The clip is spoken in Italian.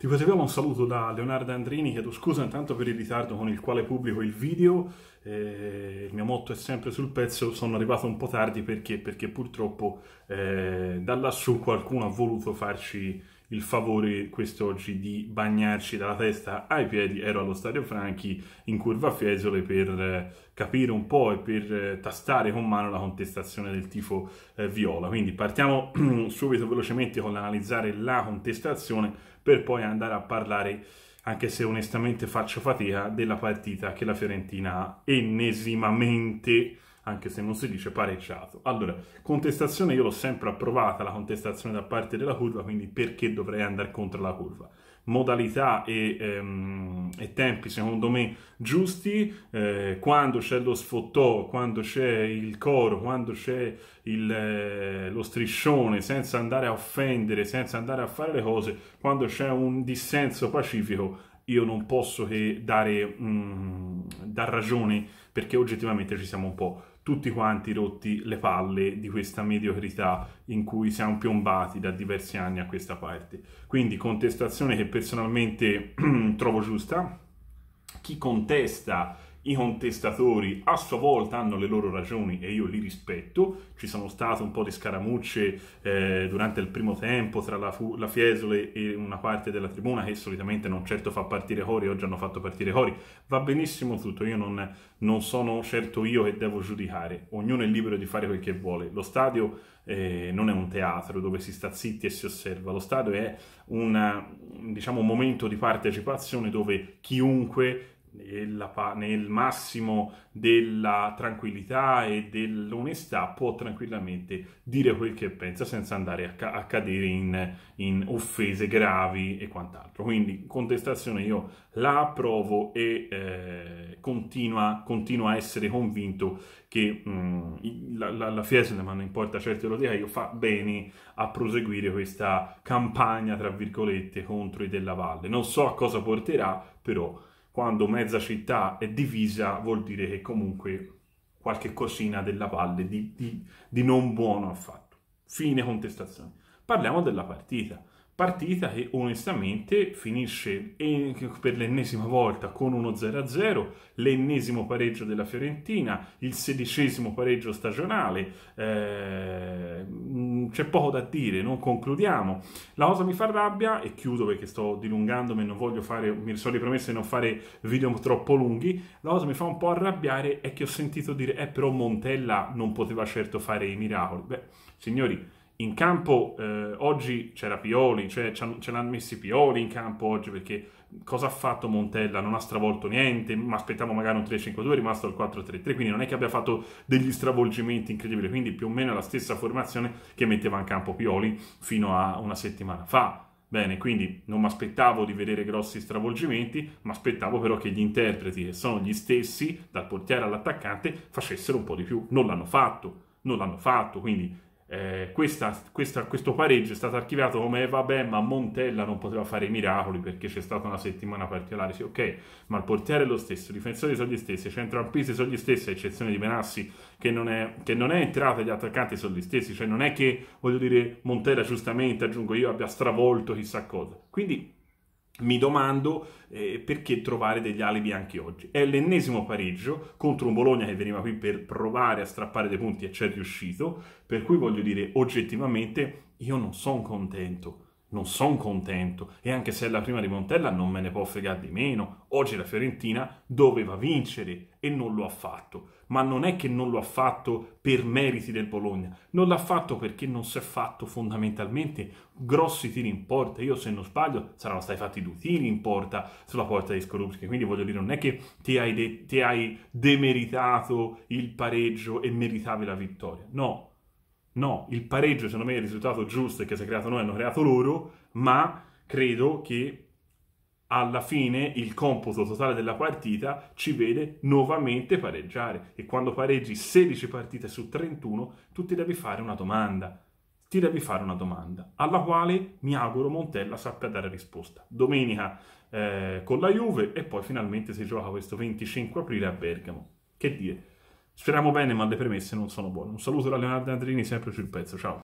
Ti riceviamo un saluto da Leonardo Andrini, chiedo scusa intanto per il ritardo con il quale pubblico il video, eh, il mio motto è sempre sul pezzo, sono arrivato un po' tardi perché, perché purtroppo eh, da lassù qualcuno ha voluto farci il favore quest'oggi di bagnarci dalla testa ai piedi. Ero allo Stadio Franchi in curva Fiesole per eh, capire un po' e per eh, tastare con mano la contestazione del tifo eh, viola. Quindi partiamo subito velocemente con l'analizzare la contestazione per poi andare a parlare anche se onestamente faccio fatica della partita che la Fiorentina ha ennesimamente anche se non si dice pareggiato. Allora, contestazione io l'ho sempre approvata, la contestazione da parte della curva, quindi perché dovrei andare contro la curva? modalità e, ehm, e, tempi secondo me giusti eh, quando c'è lo sfottò quando c'è il coro quando c'è eh, lo striscione senza andare a offendere senza andare a fare le cose quando c'è un dissenso pacifico io non posso che dare, mm, dar ragione perché oggettivamente ci siamo un po' tutti quanti rotti le palle di questa mediocrità in cui siamo piombati da diversi anni a questa parte. Quindi contestazione che personalmente trovo giusta. Chi contesta i contestatori a sua volta hanno le loro ragioni e io li rispetto, ci sono state un po' di scaramucce eh, durante il primo tempo tra la, la, Fiesole e una parte della tribuna che solitamente non certo fa partire Cori, oggi hanno fatto partire Cori, va benissimo tutto, io non, non sono certo io che devo giudicare, ognuno è libero di fare quel che vuole, lo stadio eh, non è un teatro dove si sta zitti e si osserva, lo stadio è una, diciamo, un momento di partecipazione dove chiunque nella, nel massimo della tranquillità e dell'onestà può tranquillamente dire quel che pensa senza andare a, ca- a cadere in, in, offese gravi e quant'altro. Quindi contestazione io la approvo e eh, continua, continuo a essere convinto che mh, mm, la, la, la Fiesole, ma non importa certo lo dica, io fa bene a proseguire questa campagna, tra virgolette, contro i della Valle. Non so a cosa porterà, però quando mezza città è divisa vuol dire che comunque qualche cosina della valle di, di, di non buono affatto. Fine contestazione. Parliamo della partita. Partita che onestamente finisce per l'ennesima volta con uno 0-0, l'ennesimo pareggio della Fiorentina, il sedicesimo pareggio stagionale, eh, c'è poco da dire, non concludiamo. La cosa mi fa rabbia, e chiudo perché sto dilungandomi e non voglio fare, mi sono ripromesso di non fare video troppo lunghi, la cosa mi fa un po' arrabbiare è che ho sentito dire, eh però Montella non poteva certo fare i miracoli. Beh, signori in campo eh, oggi c'era Pioli, cioè ce l'hanno messi Pioli in campo oggi perché cosa ha fatto Montella? Non ha stravolto niente, ma aspettavo magari un 3-5-2, è rimasto il 4-3-3, quindi non è che abbia fatto degli stravolgimenti incredibili, quindi più o meno la stessa formazione che metteva in campo Pioli fino a una settimana fa. Bene, quindi non mi aspettavo di vedere grossi stravolgimenti, ma aspettavo però che gli interpreti, che sono gli stessi, dal portiere all'attaccante, facessero un po' di più. Non l'hanno fatto, non l'hanno fatto, quindi eh, questa, questa, questo pareggio è stato archiviato come vabbè ma Montella non poteva fare i miracoli perché c'è stata una settimana particolare sì, ok ma il portiere è lo stesso i difensori sono gli stessi i centrocampisti sono gli stessi a eccezione di Benassi che non è, che non è entrato e gli attaccanti sono gli stessi cioè non è che voglio dire Montella giustamente aggiungo io abbia stravolto chissà cosa quindi mi domando eh, perché trovare degli alibi anche oggi. È l'ennesimo pareggio contro un Bologna che veniva qui per provare a strappare dei punti e c'è riuscito, per cui voglio dire oggettivamente io non sono contento non sono contento e anche se è la prima di Montella non me ne può fregare di meno. Oggi la Fiorentina doveva vincere e non lo ha fatto, ma non è che non lo ha fatto per meriti del Bologna, non l'ha fatto perché non si è fatto fondamentalmente grossi tiri in porta. Io se non sbaglio saranno stati fatti due tiri in porta sulla porta di Skorupski, quindi voglio dire non è che ti hai, de- ti hai demeritato il pareggio e meritavi la vittoria, no, No, il pareggio secondo me è il risultato giusto che si è creato noi, hanno creato loro, ma credo che alla fine il computo totale della partita ci vede nuovamente pareggiare e quando pareggi 16 partite su 31 tu ti devi fare una domanda ti devi fare una domanda alla quale mi auguro Montella sappia dare risposta domenica eh, con la Juve e poi finalmente si gioca questo 25 aprile a Bergamo che dire Speriamo bene, ma le premesse non sono buone. Un saluto da Leonardo Andrini, sempre sul pezzo. Ciao.